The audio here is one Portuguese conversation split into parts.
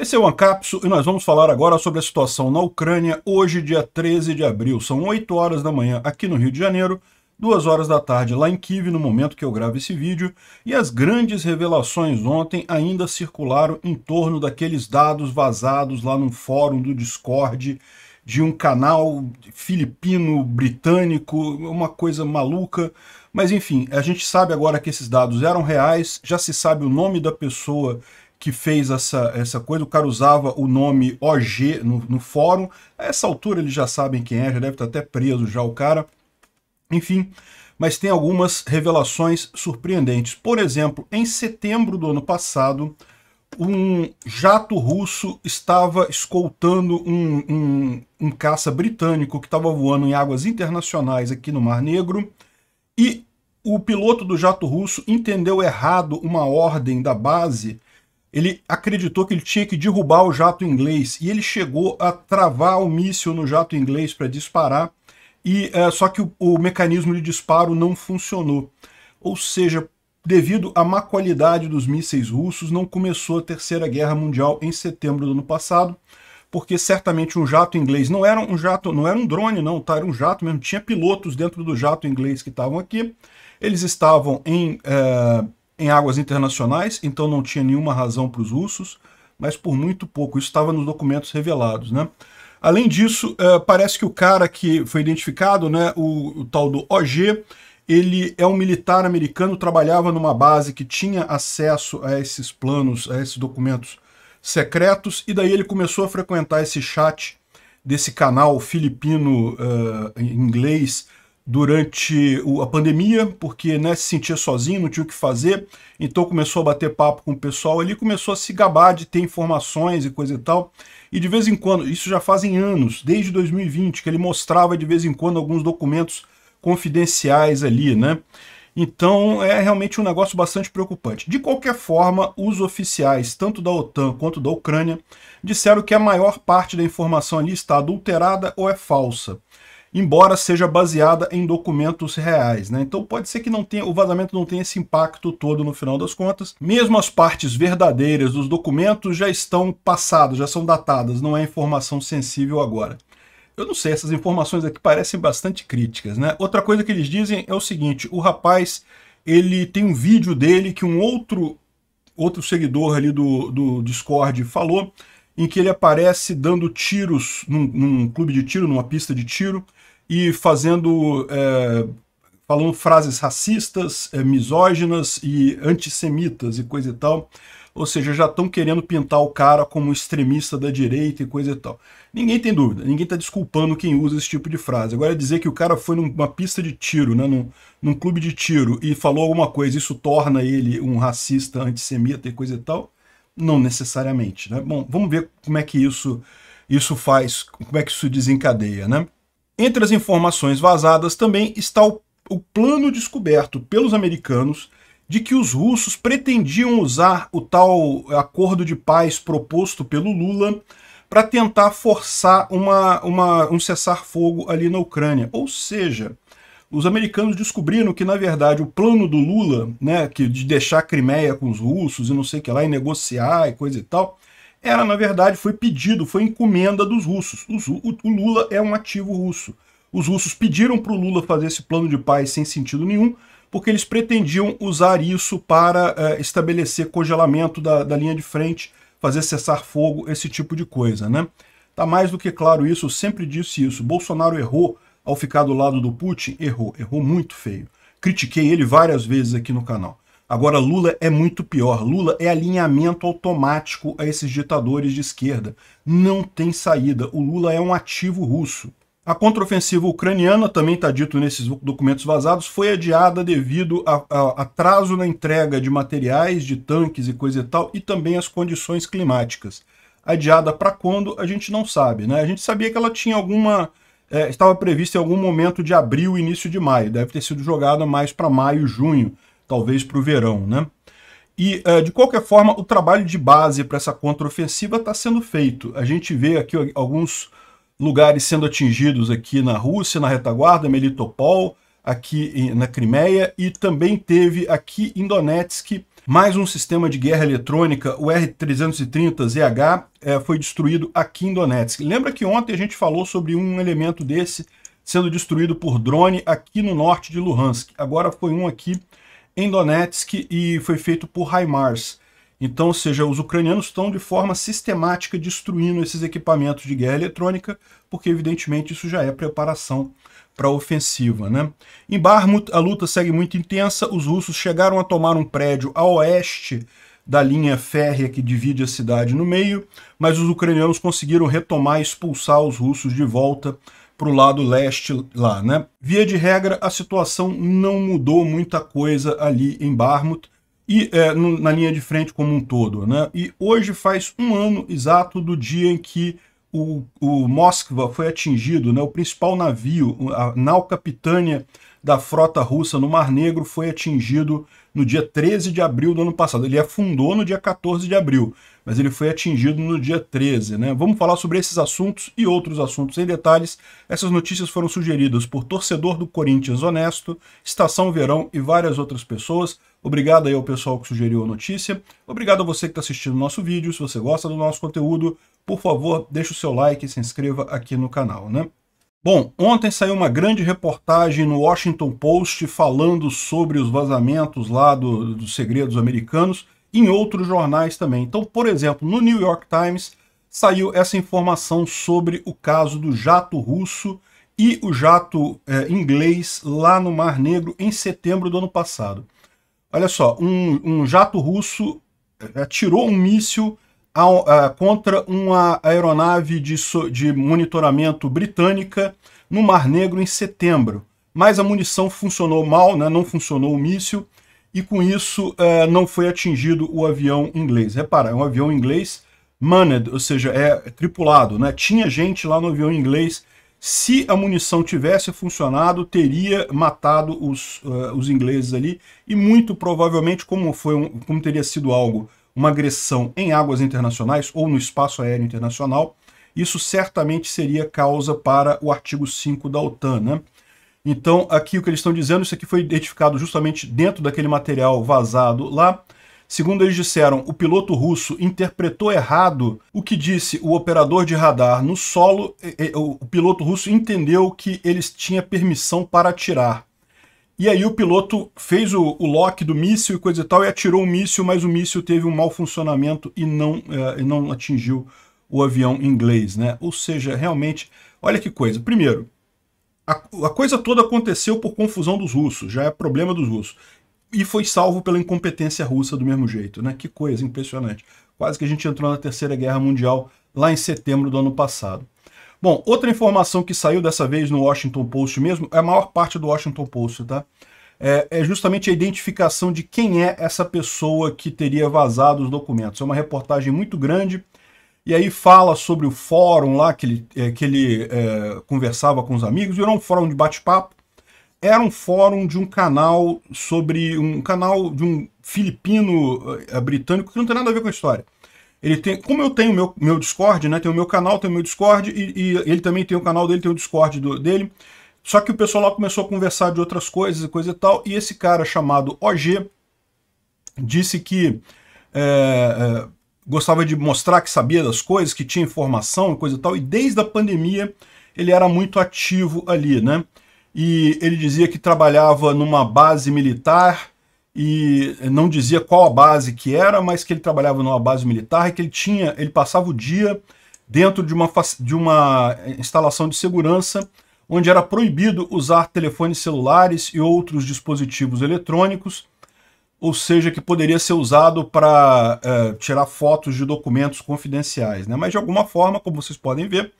Esse é o Ancapso e nós vamos falar agora sobre a situação na Ucrânia hoje, dia 13 de abril. São 8 horas da manhã aqui no Rio de Janeiro, 2 horas da tarde lá em Kiev, no momento que eu gravo esse vídeo. E as grandes revelações ontem ainda circularam em torno daqueles dados vazados lá num fórum do Discord de um canal filipino-britânico, uma coisa maluca. Mas enfim, a gente sabe agora que esses dados eram reais, já se sabe o nome da pessoa que fez essa, essa coisa, o cara usava o nome OG no, no fórum. A essa altura eles já sabem quem é, já deve estar até preso já o cara. Enfim, mas tem algumas revelações surpreendentes. Por exemplo, em setembro do ano passado, um jato russo estava escoltando um, um, um caça britânico que estava voando em águas internacionais aqui no Mar Negro e o piloto do jato russo entendeu errado uma ordem da base ele acreditou que ele tinha que derrubar o jato inglês e ele chegou a travar o míssil no jato inglês para disparar, e eh, só que o, o, mecanismo de disparo não funcionou. Ou seja, devido à má qualidade dos mísseis russos, não começou a Terceira Guerra Mundial em setembro do ano passado, porque certamente um jato inglês não era um jato, não era um drone não, tá? era um jato mesmo, tinha pilotos dentro do jato inglês que estavam aqui, eles estavam em... Eh, em águas internacionais, então não tinha nenhuma razão para os russos, mas por muito pouco, isso estava nos documentos revelados. Né? Além disso, é, parece que o cara que foi identificado, né, o, o tal do OG, ele é um militar americano, trabalhava numa base que tinha acesso a esses planos, a esses documentos secretos, e daí ele começou a frequentar esse chat desse canal filipino-inglês é, uh, durante a pandemia, porque né, se sentia sozinho, não tinha o que fazer, então começou a bater papo com o pessoal ali, começou a se gabar de ter informações e coisa e tal, e de vez em quando, isso já fazem anos, desde 2020, que ele mostrava de vez em quando alguns documentos confidenciais ali, né? Então é realmente um negócio bastante preocupante. De qualquer forma, os oficiais, tanto da OTAN quanto da Ucrânia, disseram que a maior parte da informação ali está adulterada ou é falsa embora seja baseada em documentos reais. Né? Então pode ser que não tenha, o vazamento não tenha esse impacto todo no final das contas. Mesmo as partes verdadeiras dos documentos já estão passadas, já são datadas, não é informação sensível agora. Eu não sei, essas informações aqui parecem bastante críticas. Né? Outra coisa que eles dizem é o seguinte, o rapaz ele tem um vídeo dele que um outro, outro seguidor ali do, do Discord falou, em que ele aparece dando tiros num, num clube de tiro, numa pista de tiro, e fazendo. É, falando frases racistas, é, misóginas e antissemitas e coisa e tal. Ou seja, já estão querendo pintar o cara como extremista da direita e coisa e tal. Ninguém tem dúvida, ninguém está desculpando quem usa esse tipo de frase. Agora, dizer que o cara foi numa pista de tiro, né, num, num clube de tiro, e falou alguma coisa, isso torna ele um racista, antissemita e coisa e tal, não necessariamente. Né? Bom, vamos ver como é que isso, isso faz, como é que isso desencadeia, né? Entre as informações vazadas também está o, o plano descoberto pelos americanos de que os russos pretendiam usar o tal acordo de paz proposto pelo Lula para tentar forçar uma, uma, um cessar-fogo ali na Ucrânia. Ou seja, os americanos descobriram que, na verdade, o plano do Lula, né, que de deixar a Crimeia com os russos e não sei o que lá, e negociar e coisa e tal, era, na verdade, foi pedido, foi encomenda dos russos. O Lula é um ativo russo. Os russos pediram para o Lula fazer esse plano de paz sem sentido nenhum, porque eles pretendiam usar isso para uh, estabelecer congelamento da, da, linha de frente, fazer cessar fogo, esse tipo de coisa, né? Tá mais do que claro isso, eu sempre disse isso. Bolsonaro errou ao ficar do lado do Putin? Errou, errou muito feio. Critiquei ele várias vezes aqui no canal. Agora, Lula é muito pior. Lula é alinhamento automático a esses ditadores de esquerda. Não tem saída. O Lula é um ativo russo. A contraofensiva ucraniana, também está dito nesses documentos vazados, foi adiada devido a, a, atraso na entrega de materiais, de tanques e coisa e tal, e também as condições climáticas. Adiada para quando, a gente não sabe. Né? A gente sabia que ela tinha alguma. É, estava prevista em algum momento de abril, início de maio. Deve ter sido jogada mais para maio, junho talvez para o verão, né? E, eh, de qualquer forma, o trabalho de base para essa contraofensiva está sendo feito. A gente vê aqui alguns lugares sendo atingidos aqui na Rússia, na retaguarda, Melitopol, aqui na Crimeia, e também teve aqui em Donetsk mais um sistema de guerra eletrônica, o R-330ZH, eh, foi destruído aqui em Donetsk. Lembra que ontem a gente falou sobre um elemento desse sendo destruído por drone aqui no norte de Luhansk. Agora foi um aqui em Donetsk e foi feito por HIMARS. Então, ou seja, os ucranianos estão de forma sistemática destruindo esses equipamentos de guerra eletrônica, porque evidentemente isso já é preparação para a ofensiva. Né? Em Barmut, a luta segue muito intensa, os russos chegaram a tomar um prédio a oeste da linha férrea que divide a cidade no meio, mas os ucranianos conseguiram retomar e expulsar os russos de volta para o lado leste lá, né? Via de regra, a situação não mudou muita coisa ali em Barmouth e é, na linha de frente como um todo, né? E hoje faz um ano exato do dia em que o, o Moskva foi atingido, né? O principal navio, a nau capitânia da frota russa no Mar Negro foi atingido no dia 13 de abril do ano passado. Ele afundou no dia 14 de abril, mas ele foi atingido no dia 13. Né? Vamos falar sobre esses assuntos e outros assuntos em detalhes. Essas notícias foram sugeridas por torcedor do Corinthians Honesto, Estação Verão e várias outras pessoas. Obrigado aí ao pessoal que sugeriu a notícia. Obrigado a você que está assistindo o nosso vídeo. Se você gosta do nosso conteúdo, por favor, deixe o seu like e se inscreva aqui no canal. Né? Bom, ontem saiu uma grande reportagem no Washington Post falando sobre os vazamentos lá do, dos segredos americanos em outros jornais também. Então, por exemplo, no New York Times saiu essa informação sobre o caso do jato russo e o jato é, inglês lá no Mar Negro em setembro do ano passado. Olha só, um, um jato russo é, atirou um míssil a, a, é, contra uma aeronave de, de monitoramento britânica no Mar Negro em setembro. Mas a munição funcionou mal, né? não funcionou o míssil, e com isso eh, não foi atingido o avião inglês. Repara, é um avião inglês manned, ou seja, é tripulado. Né? Tinha gente lá no avião inglês. Se a munição tivesse funcionado, teria matado os, uh, os ingleses ali e muito provavelmente, como, foi um, como teria sido algo, uma agressão em águas internacionais ou no espaço aéreo internacional, isso certamente seria causa para o artigo 5 da OTAN. Né? Então, aqui o que eles estão dizendo, isso aqui foi identificado justamente dentro daquele material vazado lá. Segundo eles disseram, o piloto russo interpretou errado o que disse o operador de radar no solo. O piloto russo entendeu que eles tinham permissão para atirar. E aí o piloto fez o, o lock do míssil e coisa e tal, e atirou o míssil, mas o míssil teve um mau funcionamento e não, é, e não atingiu o avião inglês, né? Ou seja, realmente, olha que coisa. Primeiro, a, a coisa toda aconteceu por confusão dos russos, já é problema dos russos. E foi salvo pela incompetência russa do mesmo jeito, né? Que coisa impressionante. Quase que a gente entrou na Terceira Guerra Mundial lá em setembro do ano passado. Bom, outra informação que saiu dessa vez no Washington Post mesmo, é a maior parte do Washington Post, tá? É, é, justamente a identificação de quem é essa pessoa que teria vazado os documentos. É uma reportagem muito grande, e aí fala sobre o fórum lá que ele, é, que ele é, conversava com os amigos, virou um fórum de bate-papo, era um fórum de um canal sobre um canal de um filipino é, britânico que não tem nada a ver com a história. Ele tem, como eu tenho meu meu Discord, né? Tem o meu canal, tem o meu Discord e, e, ele também tem o canal dele, tem o Discord do, dele. Só que o pessoal lá começou a conversar de outras coisas e coisa e tal. E esse cara chamado OG disse que é, é gostava de mostrar que sabia das coisas, que tinha informação, coisa e tal, e desde a pandemia ele era muito ativo ali, né? E ele dizia que trabalhava numa base militar e não dizia qual a base que era, mas que ele trabalhava numa base militar e que ele tinha, ele passava o dia dentro de uma, de uma instalação de segurança onde era proibido usar telefones celulares e outros dispositivos eletrônicos ou seja, que poderia ser usado para é, tirar fotos de documentos confidenciais. Né? Mas de alguma forma, como vocês podem ver,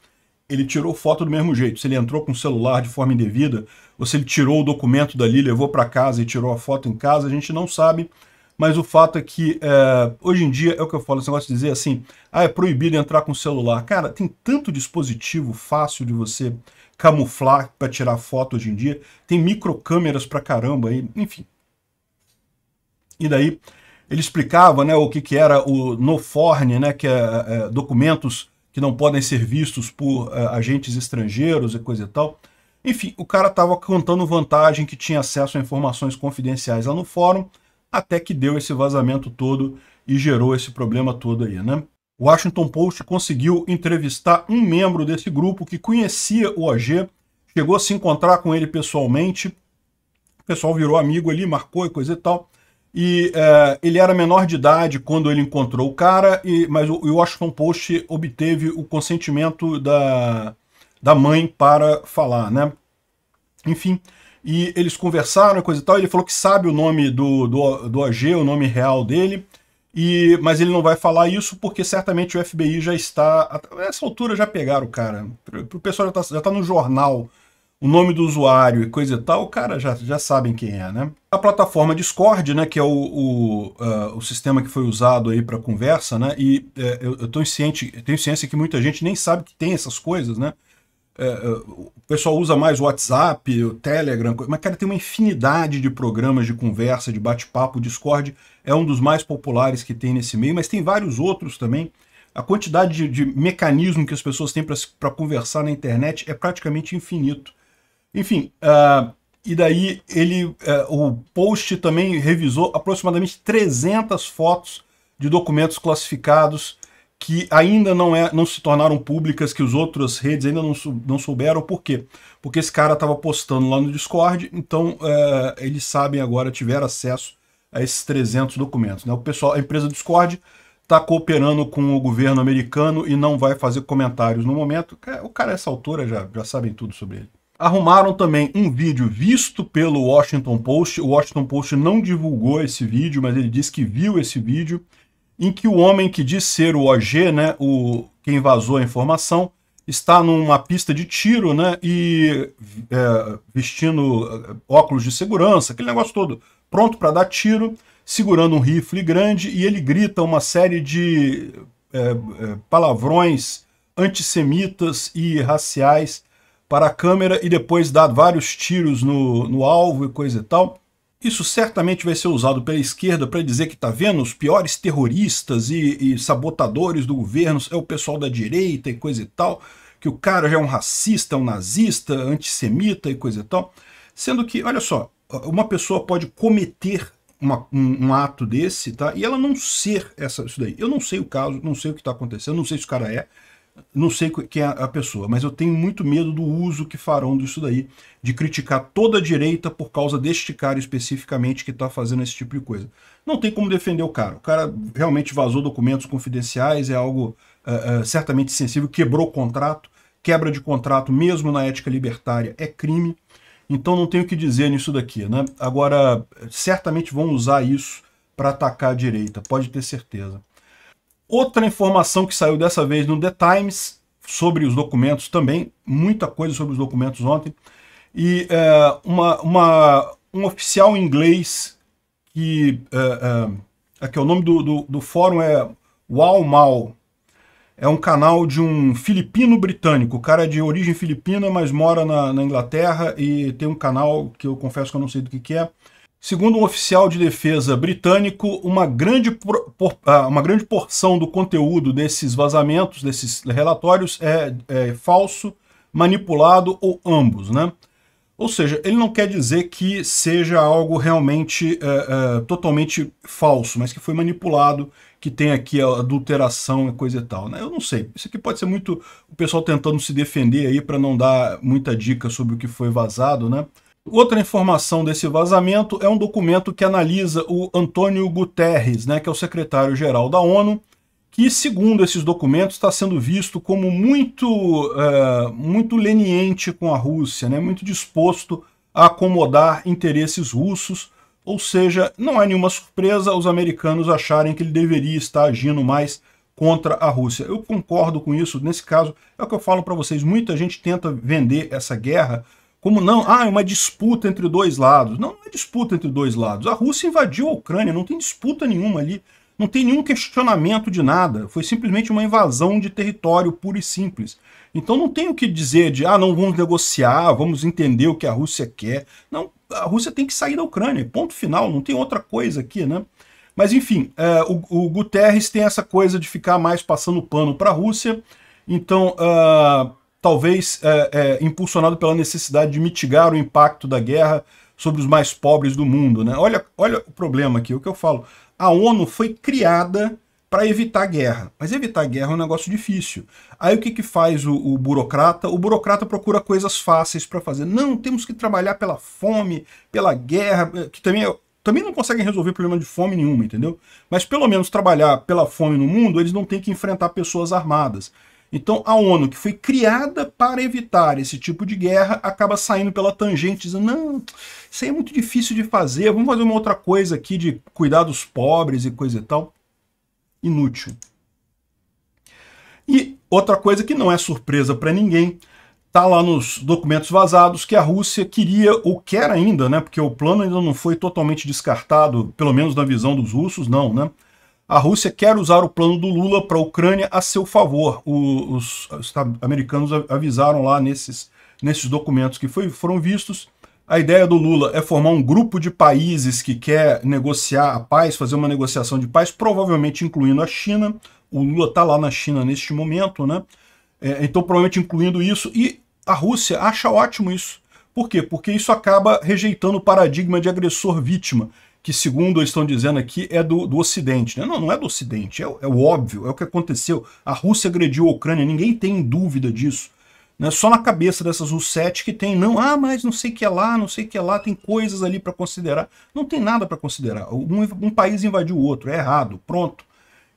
ele tirou foto do mesmo jeito. Se ele entrou com o celular de forma indevida, ou se ele tirou o documento dali, levou para casa e tirou a foto em casa, a gente não sabe. Mas o fato é que, é, hoje em dia, é o que eu falo, esse negócio de dizer assim, ah, é proibido entrar com o celular. Cara, tem tanto dispositivo fácil de você camuflar para tirar foto hoje em dia. Tem microcâmeras para caramba aí. Enfim, e daí ele explicava né, o que, que era o NOFORN, né, que é, é, documentos que não podem ser vistos por é, agentes estrangeiros e coisa e tal. Enfim, o cara estava contando vantagem que tinha acesso a informações confidenciais lá no fórum, até que deu esse vazamento todo e gerou esse problema todo aí, né? O Washington Post conseguiu entrevistar um membro desse grupo que conhecia o OG, chegou a se encontrar com ele pessoalmente, o pessoal virou amigo ali, marcou e coisa e tal. E eh, ele era menor de idade quando ele encontrou o cara, e, mas o, o Washington Post obteve o consentimento da, da mãe para falar, né? Enfim, e eles conversaram e coisa e tal, ele falou que sabe o nome do, do, do AG, o nome real dele, e, mas ele não vai falar isso porque certamente o FBI já está, nessa altura já pegaram o cara, o pessoal já está já tá no jornal o nome do usuário e coisa e tal, cara, já, já sabem quem é, né? A plataforma Discord, né, que é o, o, uh, o sistema que foi usado aí para conversa, né? E uh, eu, eu tenho, ciente, tenho ciência que muita gente nem sabe que tem essas coisas, né? Uh, o pessoal usa mais o WhatsApp, o Telegram, mas, cara, tem uma infinidade de programas de conversa, de bate-papo. O Discord é um dos mais populares que tem nesse meio, mas tem vários outros também a quantidade de, de, mecanismo que as pessoas têm para conversar na internet é praticamente infinito. Enfim, uh, e daí ele, uh, o post também revisou aproximadamente 300 fotos de documentos classificados que ainda não, é, não se tornaram públicas, que os outras redes ainda não, não souberam. Por quê? Porque esse cara estava postando lá no Discord, então uh, eles sabem agora, tiveram acesso a esses 300 documentos. Né? O pessoal, a empresa Discord está cooperando com o governo americano e não vai fazer comentários no momento. O cara, essa altura já, já sabem tudo sobre ele. Arrumaram também um vídeo visto pelo Washington Post. O Washington Post não divulgou esse vídeo, mas ele disse que viu esse vídeo, em que o homem que diz ser o OG, né, o, quem vazou a informação, está numa pista de tiro, né, e é, vestindo é, óculos de segurança, aquele negócio todo, pronto para dar tiro, segurando um rifle grande, e ele grita uma série de é, é palavrões antissemitas e raciais para a câmera e depois dar vários tiros no, no alvo e coisa e tal. Isso certamente vai ser usado pela esquerda para dizer que, está vendo, os piores terroristas e, e, sabotadores do governo é o pessoal da direita e coisa e tal, que o cara já é um racista, um nazista, antissemita e coisa e tal. Sendo que, olha só, uma pessoa pode cometer uma, um, um, ato desse, tá? E ela não ser essa, isso daí. Eu não sei o caso, não sei o que está acontecendo, não sei se o cara é, não sei quem é a pessoa, mas eu tenho muito medo do uso que farão disso daí, de criticar toda a direita por causa deste cara especificamente que está fazendo esse tipo de coisa. Não tem como defender o cara. O cara realmente vazou documentos confidenciais, é algo uh, uh, certamente sensível, quebrou contrato. Quebra de contrato, mesmo na ética libertária, é crime. Então não tenho o que dizer nisso daqui. Né? Agora, certamente vão usar isso para atacar a direita, pode ter certeza. Outra informação que saiu dessa vez no The Times, sobre os documentos também, muita coisa sobre os documentos ontem, e é, uma, uma, um oficial inglês que... É, é, aqui, é é o nome do, do, do fórum é Wal Mal, é um canal de um filipino-britânico, o cara é de origem filipina, mas mora na, na, Inglaterra e tem um canal que eu confesso que eu não sei do que, que é, Segundo um oficial de defesa britânico, uma grande, por, por, ah, uma grande porção do conteúdo desses vazamentos, desses relatórios, é, é falso, manipulado ou ambos. Né? Ou seja, ele não quer dizer que seja algo realmente é, é, totalmente falso, mas que foi manipulado, que tem aqui a adulteração e coisa e tal. Né? Eu não sei. Isso aqui pode ser muito o pessoal tentando se defender aí para não dar muita dica sobre o que foi vazado, né? Outra informação desse vazamento é um documento que analisa o Antônio Guterres, né, que é o secretário-geral da ONU, que, segundo esses documentos, está sendo visto como muito, é, muito leniente com a Rússia, né, muito disposto a acomodar interesses russos, ou seja, não é nenhuma surpresa os americanos acharem que ele deveria estar agindo mais contra a Rússia. Eu concordo com isso, nesse caso, é o que eu falo para vocês, muita gente tenta vender essa guerra como não? Ah, é uma disputa entre dois lados. Não, não é disputa entre dois lados. A Rússia invadiu a Ucrânia, não tem disputa nenhuma ali. Não tem nenhum questionamento de nada. Foi simplesmente uma invasão de território puro e simples. Então não tem o que dizer de, ah, não vamos negociar, vamos entender o que a Rússia quer. Não, a Rússia tem que sair da Ucrânia, ponto final, não tem outra coisa aqui, né? Mas enfim, é, o, o, Guterres tem essa coisa de ficar mais passando pano para a Rússia. Então, uh, talvez é, é, impulsionado pela necessidade de mitigar o impacto da guerra sobre os mais pobres do mundo. Né? Olha, olha o problema aqui, o que eu falo. A ONU foi criada para evitar guerra. Mas evitar guerra é um negócio difícil. Aí o que, que faz o, o burocrata? O burocrata procura coisas fáceis para fazer. Não, temos que trabalhar pela fome, pela guerra, eh, que também é também não conseguem resolver problema de fome nenhuma, entendeu? Mas pelo menos trabalhar pela fome no mundo, eles não têm que enfrentar pessoas armadas. Então a ONU, que foi criada para evitar esse tipo de guerra, acaba saindo pela tangente, dizendo, não, isso aí é muito difícil de fazer, vamos fazer uma outra coisa aqui de cuidar dos pobres e coisa e tal. Inútil. E outra coisa que não é surpresa para ninguém, tá lá nos documentos vazados que a Rússia queria, ou quer ainda, né, porque o plano ainda não foi totalmente descartado, pelo menos na visão dos russos, não, né, a Rússia quer usar o plano do Lula para a Ucrânia a seu favor. Os, os, americanos avisaram lá nesses, nesses documentos que foi, foram vistos. A ideia do Lula é formar um grupo de países que quer negociar a paz, fazer uma negociação de paz, provavelmente incluindo a China. O Lula está lá na China neste momento, né? É, então, provavelmente incluindo isso. E a Rússia acha ótimo isso. Por quê? Porque isso acaba rejeitando o paradigma de agressor-vítima que, segundo eles estão dizendo aqui, é do, do Ocidente. Né? Não, não é do Ocidente, é, é o óbvio, é o que aconteceu. A Rússia agrediu a Ucrânia, ninguém tem dúvida disso. Né? Só na cabeça dessas Russete que tem, não, ah, mas não sei o que é lá, não sei o que é lá, tem coisas ali para considerar. Não tem nada para considerar. Um, um, país invadiu o outro, é errado, pronto.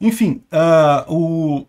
Enfim, uh, o,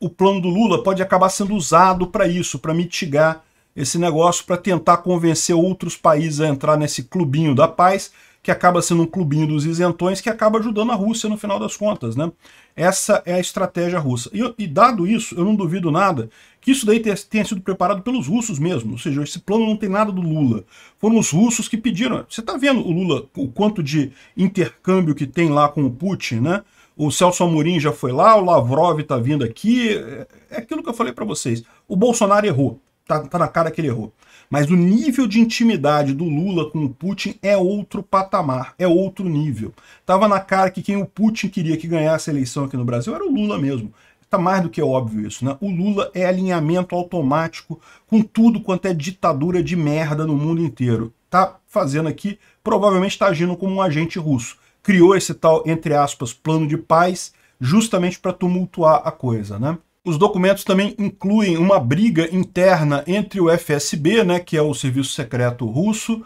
o plano do Lula pode acabar sendo usado para isso, para mitigar esse negócio, para tentar convencer outros países a entrar nesse clubinho da paz, que acaba sendo um clubinho dos isentões que acaba ajudando a Rússia no final das contas, né? Essa é a estratégia russa. E, e dado isso, eu não duvido nada que isso daí tenha, tenha, sido preparado pelos russos mesmo, ou seja, esse plano não tem nada do Lula. Foram os russos que pediram. Você está vendo o Lula, o quanto de intercâmbio que tem lá com o Putin, né? O Celso Amorim já foi lá, o Lavrov está vindo aqui. É, é aquilo que eu falei para vocês. O Bolsonaro errou. Tá, tá na cara que ele errou. Mas o nível de intimidade do Lula com o Putin é outro patamar, é outro nível. Tava na cara que quem o Putin queria que ganhasse a eleição aqui no Brasil era o Lula mesmo. Tá mais do que óbvio isso, né? O Lula é alinhamento automático com tudo quanto é ditadura de merda no mundo inteiro. Tá fazendo aqui, provavelmente está agindo como um agente russo. Criou esse tal, entre aspas, plano de paz justamente para tumultuar a coisa, né? Os documentos também incluem uma briga interna entre o FSB, né, que é o Serviço Secreto Russo,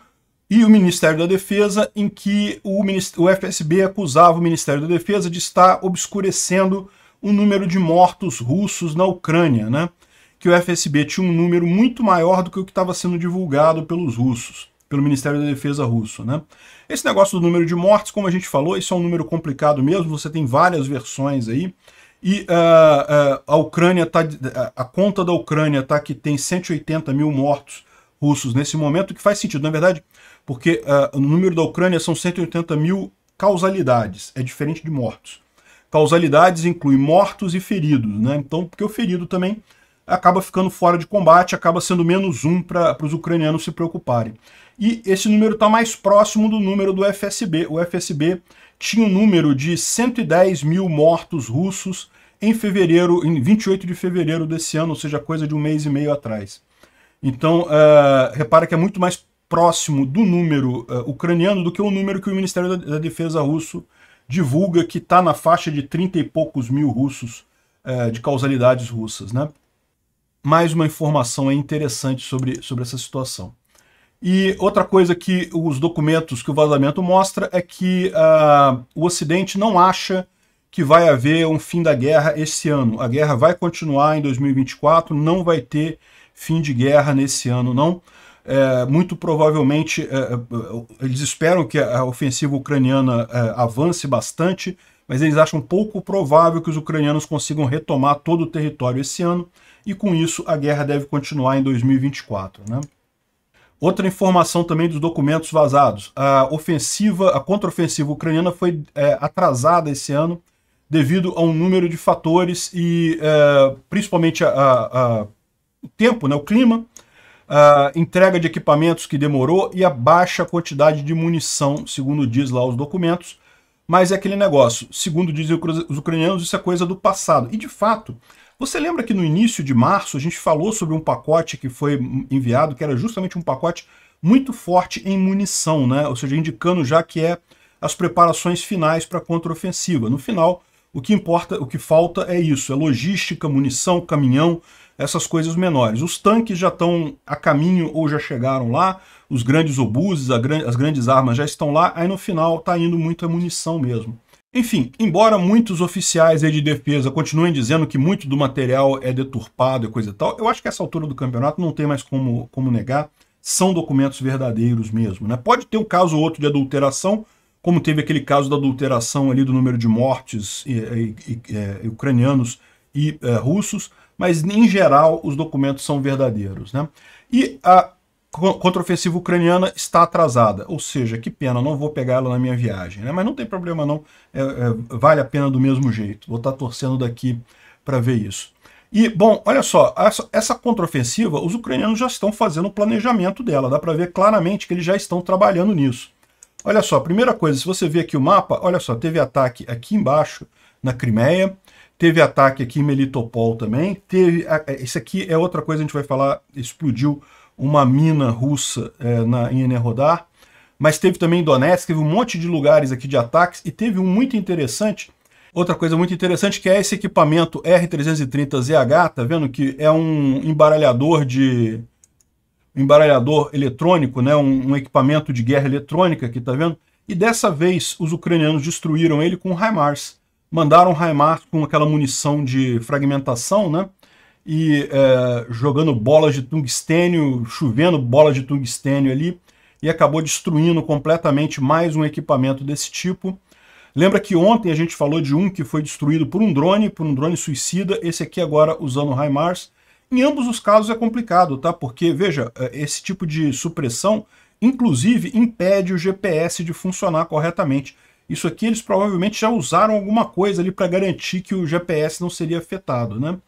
e o Ministério da Defesa, em que o, o FSB acusava o Ministério da Defesa de estar obscurecendo o número de mortos russos na Ucrânia, né? que o FSB tinha um número muito maior do que o que estava sendo divulgado pelos russos, pelo Ministério da Defesa russo. Né? Esse negócio do número de mortes, como a gente falou, isso é um número complicado mesmo, você tem várias versões aí, e uh, uh, a Ucrânia tá, ah, a conta da Ucrânia tá que tem 180 mil mortos russos nesse momento, que faz sentido, na verdade, porque uh, o número da Ucrânia são 180 mil causalidades, é diferente de mortos. Causalidades incluem mortos e feridos, né? Então, porque o ferido também acaba ficando fora de combate, acaba sendo menos um para os ucranianos se preocuparem. E esse número está mais próximo do número do FSB. O FSB tinha um número de 110 mil mortos russos em fevereiro, em 28 de fevereiro desse ano, ou seja, coisa de um mês e meio atrás. Então, uh, repara que é muito mais próximo do número uh, ucraniano do que o número que o Ministério da, da Defesa russo divulga, que está na faixa de 30 e poucos mil russos uh, de causalidades russas. Né? Mais uma informação interessante sobre, sobre essa situação. E outra coisa que os documentos que o vazamento mostra é que uh, o Ocidente não acha que vai haver um fim da guerra esse ano. A guerra vai continuar em 2024, não vai ter fim de guerra nesse ano, não. É, muito provavelmente é, é, eles esperam que a ofensiva ucraniana é, avance bastante, mas eles acham pouco provável que os ucranianos consigam retomar todo o território esse ano, e com isso a guerra deve continuar em 2024. Né? Outra informação também dos documentos vazados. A ofensiva, a contraofensiva ucraniana foi é, atrasada esse ano devido a um número de fatores e é, principalmente a, a, a, o tempo, né, o clima, a entrega de equipamentos que demorou e a baixa quantidade de munição, segundo diz lá os documentos. Mas é aquele negócio, segundo dizem os ucranianos, isso é coisa do passado. E de fato, você lembra que no início de março a gente falou sobre um pacote que foi enviado, que era justamente um pacote muito forte em munição, né? ou seja, indicando já que é as preparações finais para a contraofensiva. No final, o que importa, o que falta é isso, é logística, munição, caminhão, essas coisas menores. Os tanques já estão a caminho ou já chegaram lá, os grandes obuses, as grandes armas já estão lá, aí no final está indo muita munição mesmo. Enfim, embora muitos oficiais de defesa continuem dizendo que muito do material é deturpado e coisa e tal, eu acho que essa altura do campeonato não tem mais como, como negar, são documentos verdadeiros mesmo. Né? Pode ter um caso ou outro de adulteração, como teve aquele caso da adulteração ali do número de mortes e, e, e, é, ucranianos e é, russos, mas em geral os documentos são verdadeiros. Né? E a, contraofensiva ucraniana está atrasada. Ou seja, que pena, não vou pegar ela na minha viagem. Né? Mas não tem problema não, é, é, vale a pena do mesmo jeito. Vou estar tá torcendo daqui para ver isso. E, bom, olha só, essa, essa contraofensiva, os ucranianos já estão fazendo o planejamento dela. Dá para ver claramente que eles já estão trabalhando nisso. Olha só, primeira coisa, se você ver aqui o mapa, olha só, teve ataque aqui embaixo, na Crimeia, teve ataque aqui em Melitopol também, teve... É, isso aqui é outra coisa, a gente vai falar, explodiu uma mina russa é, na, em Enerhodar, mas teve também Donetsk, teve um monte de lugares aqui de ataques, e teve um muito interessante, outra coisa muito interessante, que é esse equipamento R330ZH, tá vendo que é um embaralhador de embaralhador eletrônico, né, um, um equipamento de guerra eletrônica aqui, tá vendo? E dessa vez os ucranianos destruíram ele com HIMARS. Mandaram HIMARS com aquela munição de fragmentação, né? e é, jogando bolas de tungstênio, chovendo bolas de tungstênio ali, e acabou destruindo completamente mais um equipamento desse tipo. Lembra que ontem a gente falou de um que foi destruído por um drone, por um drone suicida, esse aqui agora usando o HIMARS. Em ambos os casos é complicado, tá? Porque, veja, é, esse tipo de supressão, inclusive, impede o GPS de funcionar corretamente. Isso aqui eles provavelmente já usaram alguma coisa ali para garantir que o GPS não seria afetado, né?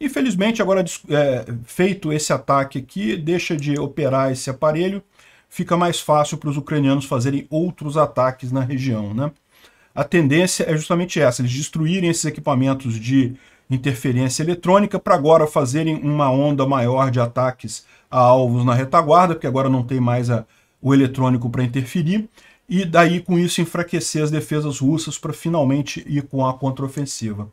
Infelizmente, agora é, feito esse ataque aqui, deixa de operar esse aparelho, fica mais fácil para os ucranianos fazerem outros ataques na região. Né? A tendência é justamente essa, eles destruírem esses equipamentos de interferência eletrônica para agora fazerem uma onda maior de ataques a alvos na retaguarda, porque agora não tem mais a, o eletrônico para interferir, e daí com isso enfraquecer as defesas russas para finalmente ir com a contraofensiva.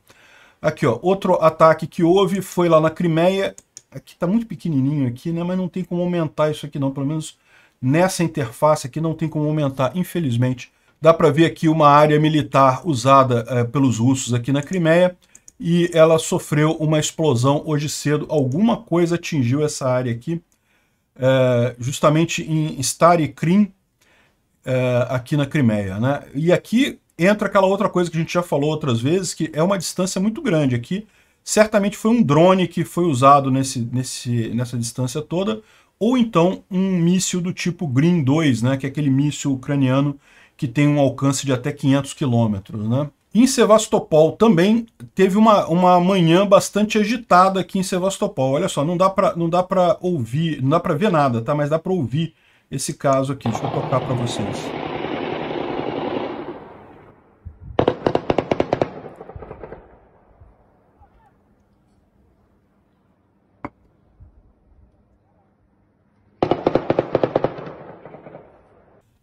Aqui, ó, outro ataque que houve foi lá na Crimeia. Aqui está muito pequenininho aqui, né? Mas não tem como aumentar isso aqui não, pelo menos nessa interface aqui não tem como aumentar, infelizmente. Dá para ver aqui uma área militar usada é, pelos russos aqui na Crimeia e ela sofreu uma explosão hoje cedo. Alguma coisa atingiu essa área aqui, é, justamente em Stary Krim, é, eh, aqui na Crimeia. Né? E aqui entra aquela outra coisa que a gente já falou outras vezes, que é uma distância muito grande aqui. Certamente foi um drone que foi usado nesse, nesse, nessa distância toda, ou então um míssil do tipo Green 2, né, que é aquele míssil ucraniano que tem um alcance de até 500 quilômetros. Né? Em Sevastopol também teve uma, uma manhã bastante agitada aqui em Sevastopol. Olha só, não dá para ouvir, não dá para ver nada, tá? mas dá para ouvir esse caso aqui. Deixa eu tocar para vocês.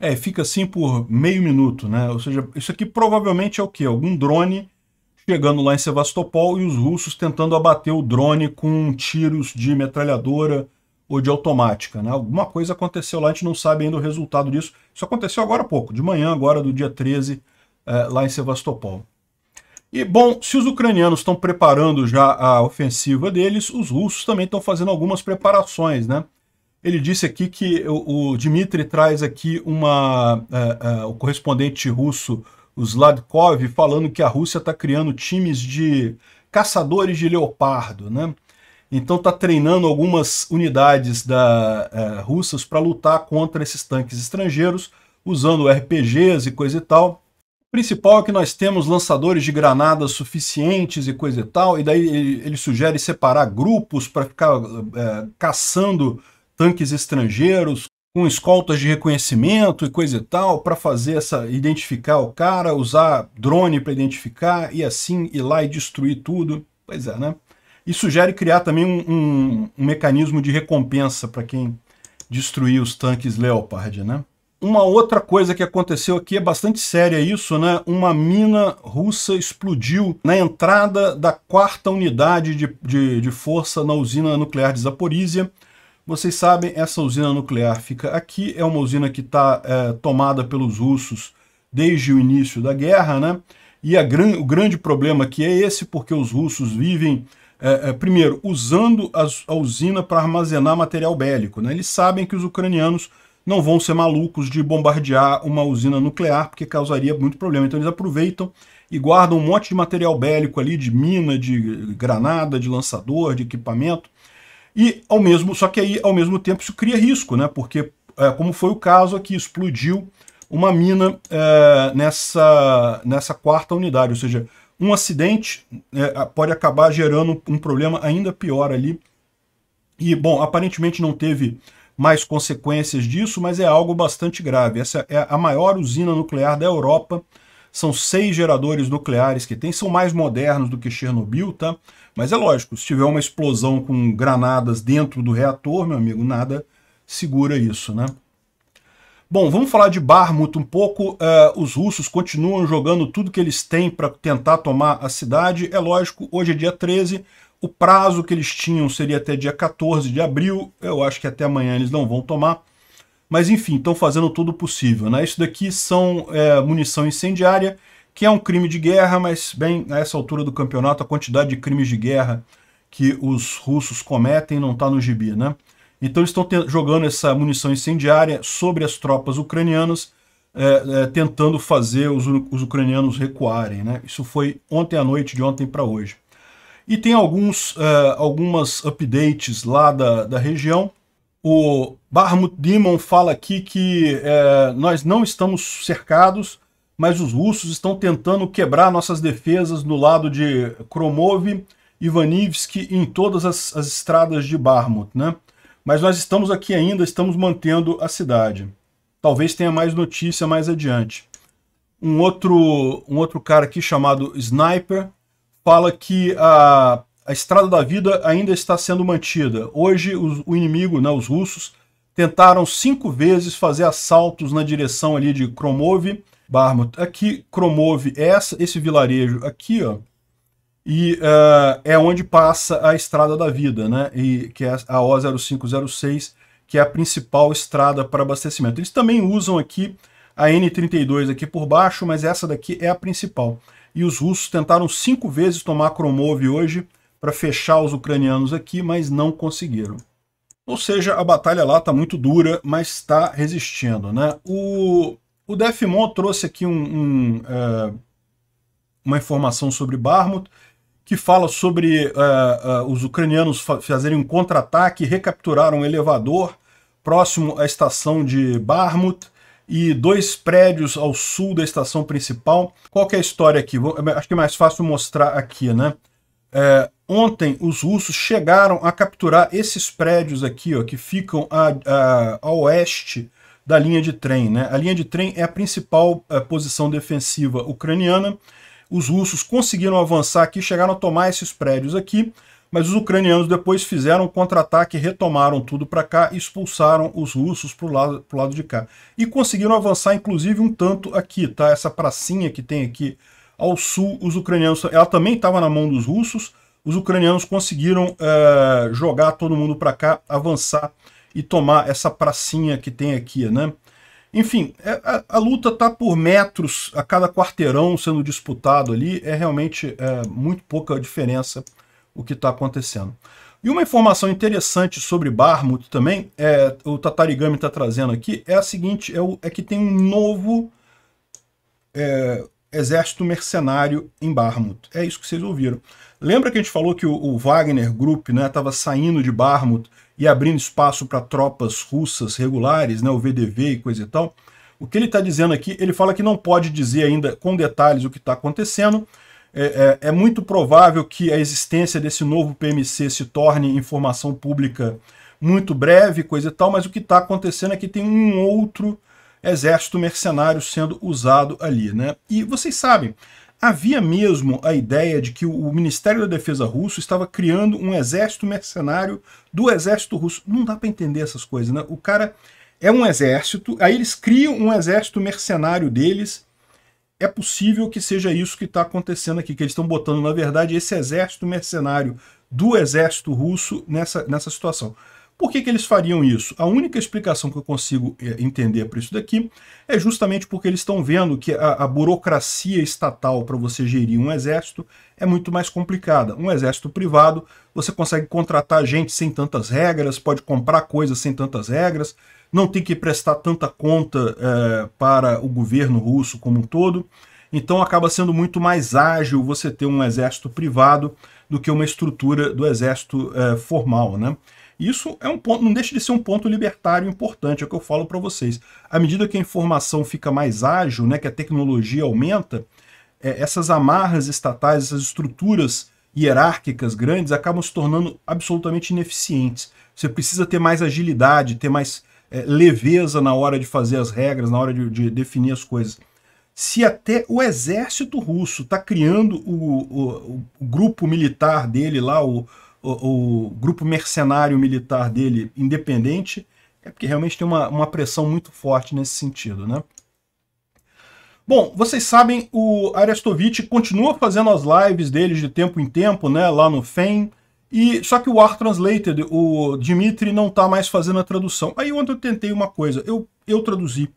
É, fica assim por meio minuto, né? Ou seja, isso aqui provavelmente é o quê? Algum drone chegando lá em Sevastopol e os russos tentando abater o drone com tiros de metralhadora ou de automática, né? Alguma coisa aconteceu lá, a gente não sabe ainda o resultado disso. Isso aconteceu agora há pouco, de manhã agora do dia 13, é, lá em Sevastopol. E, bom, se os ucranianos estão preparando já a ofensiva deles, os russos também estão fazendo algumas preparações, né? Ele disse aqui que o, o Dmitry traz aqui uma, uh, uh, o correspondente russo, o Sladkov, falando que a Rússia está criando times de caçadores de leopardo, né? Então está treinando algumas unidades da, uh, russas para lutar contra esses tanques estrangeiros, usando RPGs e coisa e tal. O principal é que nós temos lançadores de granadas suficientes e coisa e tal, e daí ele, ele sugere separar grupos para ficar caçando tanques estrangeiros com escoltas de reconhecimento e coisa e tal para fazer essa identificar o cara, usar drone para identificar e assim ir lá e destruir tudo. Pois é, né? E sugere criar também um, um, um mecanismo de recompensa para quem destruir os tanques Leopard, né? Uma outra coisa que aconteceu aqui é bastante séria isso, né? Uma mina russa explodiu na entrada da quarta unidade de, de, de força na usina nuclear de Zaporizhia, vocês sabem, essa usina nuclear fica aqui, é uma usina que está é, tomada pelos russos desde o início da guerra, né? E gran, o grande problema aqui é esse, porque os russos vivem, é, é, primeiro, usando a, a usina para armazenar material bélico. Né? Eles sabem que os ucranianos não vão ser malucos de bombardear uma usina nuclear, porque causaria muito problema. Então eles aproveitam e guardam um monte de material bélico ali, de mina, de granada, de lançador, de equipamento, e ao mesmo, só que aí, ao mesmo tempo, isso cria risco, né? Porque, é, como foi o caso aqui, explodiu uma mina é, nessa, nessa quarta unidade, ou seja, um acidente é, pode acabar gerando um problema ainda pior ali. E, bom, aparentemente não teve mais consequências disso, mas é algo bastante grave. Essa é a maior usina nuclear da Europa, são seis geradores nucleares que tem, são mais modernos do que Chernobyl, tá? Mas é lógico, se tiver uma explosão com granadas dentro do reator, meu amigo, nada segura isso, né? Bom, vamos falar de Barmut um pouco. Uh, os russos continuam jogando tudo que eles têm para tentar tomar a cidade. É lógico, hoje é dia 13, o prazo que eles tinham seria até dia 14 de abril. Eu acho que até amanhã eles não vão tomar. Mas enfim, estão fazendo tudo possível. Né? Isso daqui são é, munição incendiária que é um crime de guerra, mas, bem, a essa altura do campeonato, a quantidade de crimes de guerra que os russos cometem não está no gibi, né? Então eles estão jogando essa munição incendiária sobre as tropas ucranianas, é, é, tentando fazer os, os ucranianos recuarem, né? Isso foi ontem à noite, de ontem para hoje. E tem alguns, é, algumas updates lá da, da região. O Barmut Dimon fala aqui que é, nós não estamos cercados, mas os russos estão tentando quebrar nossas defesas no lado de Kromov, Ivanivsk e em todas as, as estradas de Barmut, né? Mas nós estamos aqui ainda, estamos mantendo a cidade. Talvez tenha mais notícia mais adiante. Um outro, um outro cara aqui chamado Sniper fala que a, a estrada da vida ainda está sendo mantida. Hoje os, o inimigo, né, os russos, tentaram cinco vezes fazer assaltos na direção ali de Kromov, Barmouth. Aqui, Cromove, essa, esse vilarejo aqui, ó, e uh, é onde passa a Estrada da Vida, né? E, que é a O0506, que é a principal estrada para abastecimento. Eles também usam aqui a N32 aqui por baixo, mas essa daqui é a principal. E os russos tentaram cinco vezes tomar Kromov hoje para fechar os ucranianos aqui, mas não conseguiram. Ou seja, a batalha lá está muito dura, mas está resistindo. Né? O o Defmon trouxe aqui um, um, é, uma informação sobre Barmut, que fala sobre é, é, os ucranianos fazerem um contra-ataque, recapturaram um elevador próximo à estação de Barmut e dois prédios ao sul da estação principal. Qual é a história aqui? Vou, acho que é mais fácil mostrar aqui, né? É, ontem os russos chegaram a capturar esses prédios aqui, ó, que ficam a, a, a oeste da linha de trem. Né? A linha de trem é a principal é, posição defensiva ucraniana. Os russos conseguiram avançar aqui, chegaram a tomar esses prédios aqui, mas os ucranianos depois fizeram um contra-ataque, retomaram tudo para cá e expulsaram os russos para o lado, pro lado de cá. E conseguiram avançar, inclusive, um tanto aqui, tá? Essa pracinha que tem aqui ao sul, os ucranianos... Ela também estava na mão dos russos, os ucranianos conseguiram é, jogar todo mundo para cá, avançar e tomar essa pracinha que tem aqui, né? Enfim, é, a, a luta está por metros a cada quarteirão sendo disputado ali, é realmente é, muito pouca diferença o que está acontecendo. E uma informação interessante sobre Barmut também, é, o Tatarigami está trazendo aqui, é a seguinte, é, o, é que tem um novo é, exército mercenário em Barmut. É isso que vocês ouviram. Lembra que a gente falou que o, o Wagner Group estava né, saindo de Barmut e abrindo espaço para tropas russas regulares, né, o VDV e coisa e tal. O que ele está dizendo aqui, ele fala que não pode dizer ainda com detalhes o que está acontecendo. É, é, é, muito provável que a existência desse novo PMC se torne informação pública muito breve, coisa e tal, mas o que está acontecendo é que tem um outro exército mercenário sendo usado ali, né? E vocês sabem, Havia mesmo a ideia de que o Ministério da Defesa russo estava criando um exército mercenário do exército russo. Não dá para entender essas coisas, né? O cara é um exército, aí eles criam um exército mercenário deles. É possível que seja isso que está acontecendo aqui, que eles estão botando, na verdade, esse exército mercenário do exército russo nessa, nessa situação. Por que, que eles fariam isso? A única explicação que eu consigo é, entender para isso daqui é justamente porque eles estão vendo que a, a burocracia estatal para você gerir um exército é muito mais complicada. Um exército privado, você consegue contratar gente sem tantas regras, pode comprar coisas sem tantas regras, não tem que prestar tanta conta é, para o governo russo como um todo. Então acaba sendo muito mais ágil você ter um exército privado do que uma estrutura do exército é, formal, né? Isso é um ponto, não deixa de ser um ponto libertário importante, é o que eu falo para vocês. À medida que a informação fica mais ágil, né, que a tecnologia aumenta, é, essas amarras estatais, essas estruturas hierárquicas grandes acabam se tornando absolutamente ineficientes. Você precisa ter mais agilidade, ter mais é, leveza na hora de fazer as regras, na hora de, de definir as coisas. Se até o exército russo está criando o, o, o, grupo militar dele lá, o, o, o grupo mercenário militar dele independente, é porque realmente tem uma, uma pressão muito forte nesse sentido, né? Bom, vocês sabem, o Arestovitch continua fazendo as lives dele de tempo em tempo, né, lá no FEM, e, só que o War Translated, o Dimitri, não está mais fazendo a tradução. Aí ontem eu tentei uma coisa, eu, eu traduzi.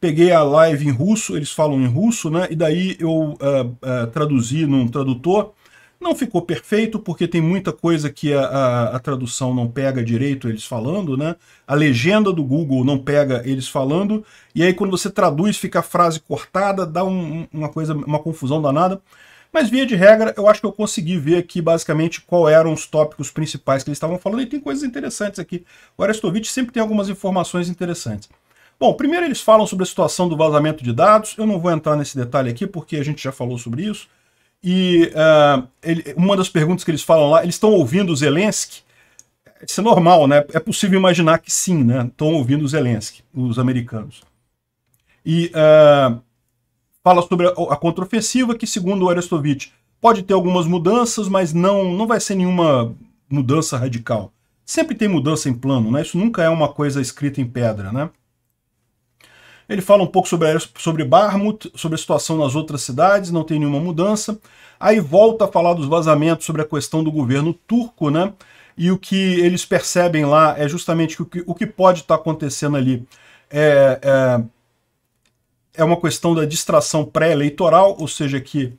Peguei a live em russo, eles falam em russo, né, e daí eu uh, uh, traduzi num tradutor, não ficou perfeito, porque tem muita coisa que a, a, a, tradução não pega direito eles falando, né? A legenda do Google não pega eles falando, e aí quando você traduz fica a frase cortada, dá um, uma coisa, uma confusão danada. Mas via de regra, eu acho que eu consegui ver aqui basicamente qual eram os tópicos principais que eles estavam falando, e tem coisas interessantes aqui. O Arestovich sempre tem algumas informações interessantes. Bom, primeiro eles falam sobre a situação do vazamento de dados, eu não vou entrar nesse detalhe aqui porque a gente já falou sobre isso. E uh, ele, uma das perguntas que eles falam lá, eles estão ouvindo Zelensky? Isso é normal, né? É possível imaginar que sim, né? Estão ouvindo Zelensky, os americanos. E uh, fala sobre a, a contraofensiva, que segundo o Arestovitch, pode ter algumas mudanças, mas não, não vai ser nenhuma mudança radical. Sempre tem mudança em plano, né? Isso nunca é uma coisa escrita em pedra, né? Ele fala um pouco sobre, sobre Barmut, sobre a situação nas outras cidades, não tem nenhuma mudança. Aí volta a falar dos vazamentos sobre a questão do governo turco, né? E o que eles percebem lá é justamente que o que, o que pode estar tá acontecendo ali é, é, é uma questão da distração pré-eleitoral, ou seja, que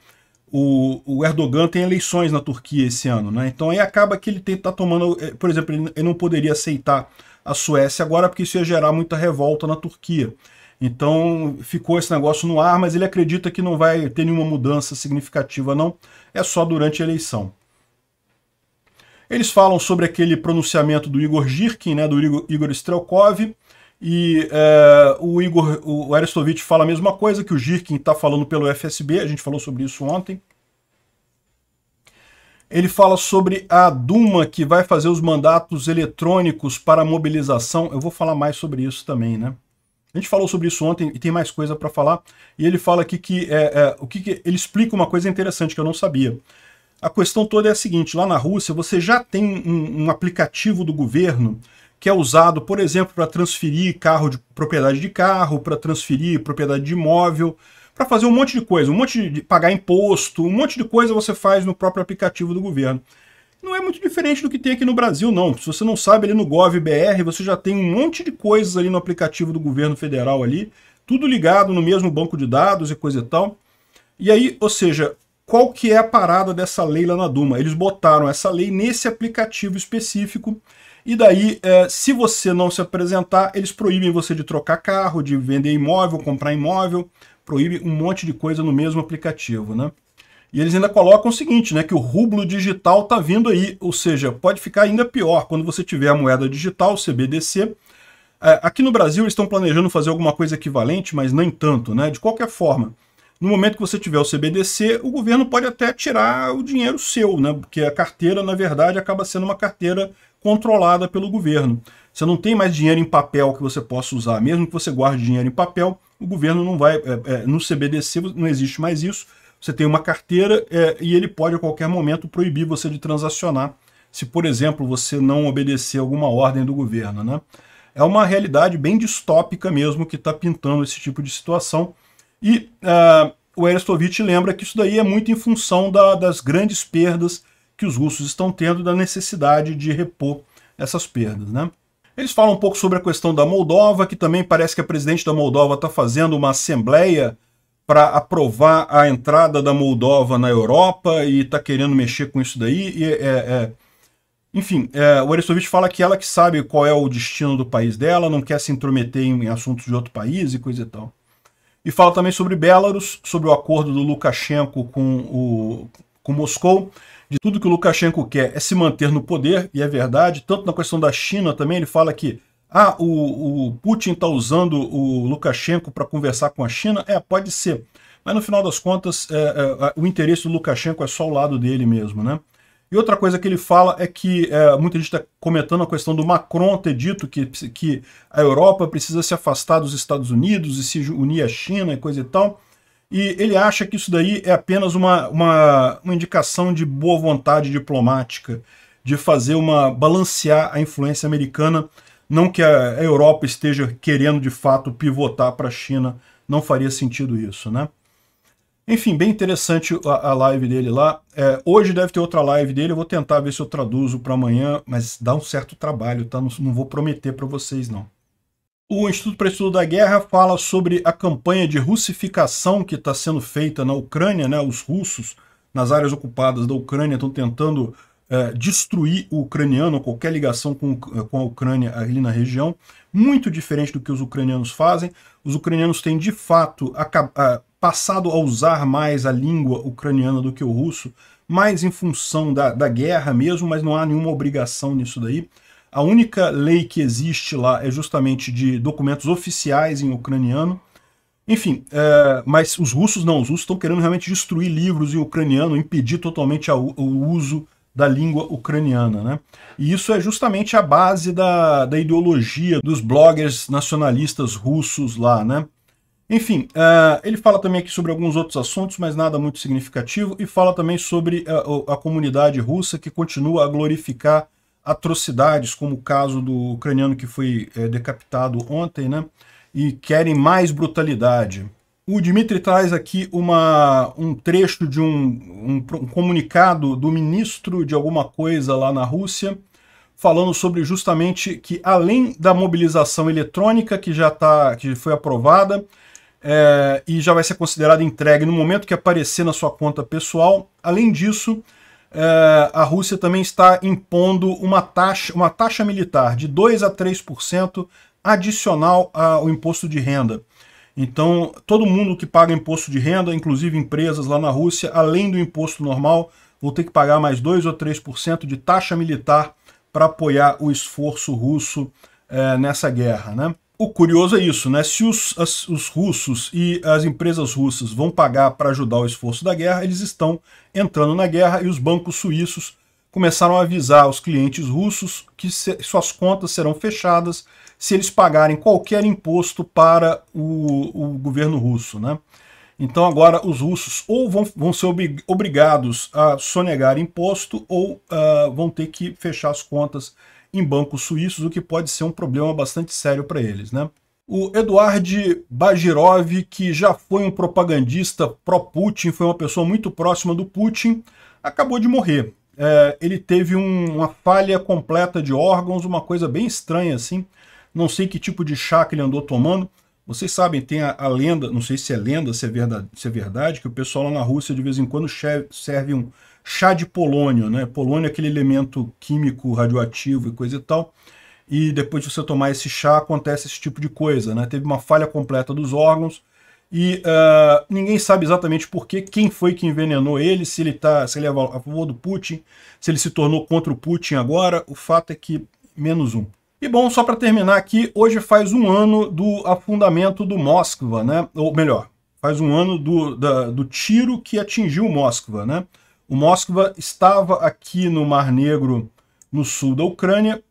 o, Erdogan tem eleições na Turquia esse ano, né? Então aí acaba que ele está tomando, é, por exemplo, ele não poderia aceitar a Suécia agora porque isso ia gerar muita revolta na Turquia. Então ficou esse negócio no ar, mas ele acredita que não vai ter nenhuma mudança significativa, não. É só durante a eleição. Eles falam sobre aquele pronunciamento do Igor Girkin, né, do Igor, Igor Strelkov, e é, o Igor o Arestovich fala a mesma coisa que o Girkin está falando pelo FSB, a gente falou sobre isso ontem. Ele fala sobre a Duma que vai fazer os mandatos eletrônicos para mobilização. Eu vou falar mais sobre isso também, né? A gente falou sobre isso ontem e tem mais coisa para falar. E ele fala aqui que, é, é, o que, que ele explica uma coisa interessante que eu não sabia. A questão toda é a seguinte: lá na Rússia você já tem um, um aplicativo do governo que é usado, por exemplo, para transferir carro de propriedade de carro, para transferir propriedade de imóvel, para fazer um monte de coisa, um monte de pagar imposto, um monte de coisa você faz no próprio aplicativo do governo não é muito diferente do que tem aqui no Brasil, não. Se você não sabe, ali no GovBR você já tem um monte de coisas ali no aplicativo do governo federal ali, tudo ligado no mesmo banco de dados e coisa e tal. E aí, ou seja, qual que é a parada dessa lei lá na Duma? Eles botaram essa lei nesse aplicativo específico e daí, é, se você não se apresentar, eles proíbem você de trocar carro, de vender imóvel, comprar imóvel, proíbe um monte de coisa no mesmo aplicativo, né? E eles ainda colocam o seguinte, né, que o rublo digital está vindo aí, ou seja, pode ficar ainda pior quando você tiver a moeda digital, o CBDC. É, aqui no Brasil eles estão planejando fazer alguma coisa equivalente, mas nem tanto, né? De qualquer forma, no momento que você tiver o CBDC, o governo pode até tirar o dinheiro seu, né? Porque a carteira, na verdade, acaba sendo uma carteira controlada pelo governo. Você não tem mais dinheiro em papel que você possa usar, mesmo que você guarde dinheiro em papel, o governo não vai. É, é, no CBDC não existe mais isso você tem uma carteira é, e ele pode a qualquer momento proibir você de transacionar se, por exemplo, você não obedecer alguma ordem do governo. Né? É uma realidade bem distópica mesmo que está pintando esse tipo de situação. E uh, o Arestovitch lembra que isso daí é muito em função da, das grandes perdas que os russos estão tendo da necessidade de repor essas perdas. Né? Eles falam um pouco sobre a questão da Moldova, que também parece que a presidente da Moldova está fazendo uma assembleia para aprovar a entrada da Moldova na Europa e está querendo mexer com isso daí. E, é, é, é enfim, é, o Aristovich fala que ela que sabe qual é o destino do país dela, não quer se intrometer em, em assuntos de outro país e coisa e tal. E fala também sobre Belarus, sobre o acordo do Lukashenko com, o, com Moscou, de tudo que o Lukashenko quer é se manter no poder, e é verdade, tanto na questão da China também, ele fala que ah, o, o Putin está usando o Lukashenko para conversar com a China? É, pode ser. Mas no final das contas, é, é, o interesse do Lukashenko é só o lado dele mesmo, né? E outra coisa que ele fala é que é, muita gente está comentando a questão do Macron ter dito que, que a Europa precisa se afastar dos Estados Unidos e se unir à China e coisa e tal. E ele acha que isso daí é apenas uma, uma, uma indicação de boa vontade diplomática, de fazer uma balancear a influência americana não que a Europa esteja querendo de fato pivotar para a China, não faria sentido isso, né? Enfim, bem interessante a, live dele lá. É, hoje deve ter outra live dele, eu vou tentar ver se eu traduzo para amanhã, mas dá um certo trabalho, tá? Não, não vou prometer para vocês, não. O Instituto para Estudo da Guerra fala sobre a campanha de russificação que está sendo feita na Ucrânia, né? Os russos nas áreas ocupadas da Ucrânia estão tentando é, destruir o ucraniano, qualquer ligação com, é, com a Ucrânia ali na região, muito diferente do que os ucranianos fazem. Os ucranianos têm, de fato, a, é, passado a usar mais a língua ucraniana do que o russo, mais em função da, da guerra mesmo, mas não há nenhuma obrigação nisso daí. A única lei que existe lá é justamente de documentos oficiais em ucraniano. Enfim, é, mas os russos não, os russos estão querendo realmente destruir livros em ucraniano, impedir totalmente a, o uso da língua ucraniana. Né? E isso é justamente a base da, da ideologia dos bloggers nacionalistas russos lá. Né? Enfim, uh, ele fala também aqui sobre alguns outros assuntos, mas nada muito significativo, e fala também sobre a, eh, a comunidade russa que continua a glorificar atrocidades, como o caso do ucraniano que foi é, decapitado ontem, né? e querem mais brutalidade. O Dmitry traz aqui uma, um trecho de um, um, um, comunicado do ministro de alguma coisa lá na Rússia, falando sobre justamente que além da mobilização eletrônica que já tá, que foi aprovada é, e já vai ser considerada entregue no momento que aparecer na sua conta pessoal, além disso, é, a Rússia também está impondo uma taxa, uma taxa militar de 2 a 3% adicional ao imposto de renda então, todo mundo que paga imposto de renda, inclusive empresas lá na Rússia, além do imposto normal, vão ter que pagar mais 2 ou 3% de taxa militar para apoiar o esforço russo é, nessa guerra. Né? O curioso é isso, né? Se os, as, os russos e as empresas russas vão pagar para ajudar o esforço da guerra, eles estão entrando na guerra e os bancos suíços começaram a avisar os clientes russos que se, suas contas serão fechadas se eles pagarem qualquer imposto para o, o governo russo. Né? Então agora os russos ou vão, vão ser ob obrigados a sonegar imposto ou uh, vão ter que fechar as contas em bancos suíços, o que pode ser um problema bastante sério para eles. Né? O Eduard Bagirov, que já foi um propagandista pró-Putin, foi uma pessoa muito próxima do Putin, acabou de morrer. É, ele teve um, uma falha completa de órgãos, uma coisa bem estranha assim não sei que tipo de chá que ele andou tomando. Vocês sabem, tem a, a lenda, não sei se é lenda, se é, verdade, se é verdade, que o pessoal lá na Rússia de vez em quando serve um chá de polônio, né? Polônio é aquele elemento químico, radioativo e coisa e tal. E depois de você tomar esse chá, acontece esse tipo de coisa, né? Teve uma falha completa dos órgãos, e uh, ninguém sabe exatamente por que, quem foi que envenenou ele, se ele tá, se ele é a favor do Putin, se ele se tornou contra o Putin agora. O fato é que menos um. E bom, só para terminar aqui, hoje faz um ano do afundamento do Moskva, né? Ou melhor, faz um ano do, da, do tiro que atingiu Moskva, né? O Moskva estava aqui no Mar Negro, no sul da Ucrânia,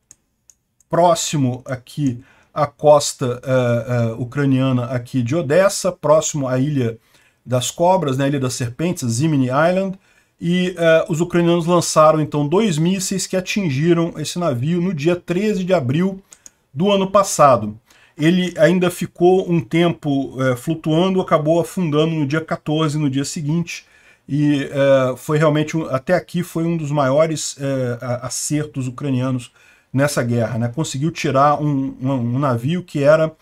próximo aqui à costa uh, uh, ucraniana aqui de Odessa, próximo à ilha das cobras, na né? ilha das serpentes, Zimini Island, e uh, os ucranianos lançaram então dois mísseis que atingiram esse navio no dia 13 de abril do ano passado. Ele ainda ficou um tempo uh, flutuando, acabou afundando no dia 14, no dia seguinte, e uh, foi realmente, um, até aqui, foi um dos maiores acertos ucranianos nessa guerra. Né? Conseguiu tirar um, um, um navio que era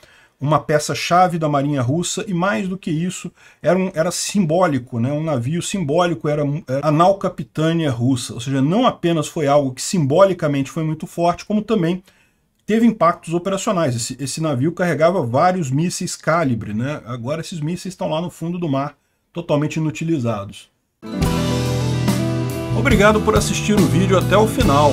uma peça-chave da marinha russa e mais do que isso, era, um, era simbólico, né? um navio simbólico, era, era a nau capitânia russa, ou seja, não apenas foi algo que simbolicamente foi muito forte, como também teve impactos operacionais. Esse, esse navio carregava vários mísseis calibre, né? agora esses mísseis estão lá no fundo do mar, totalmente inutilizados. Obrigado por assistir o vídeo até o final.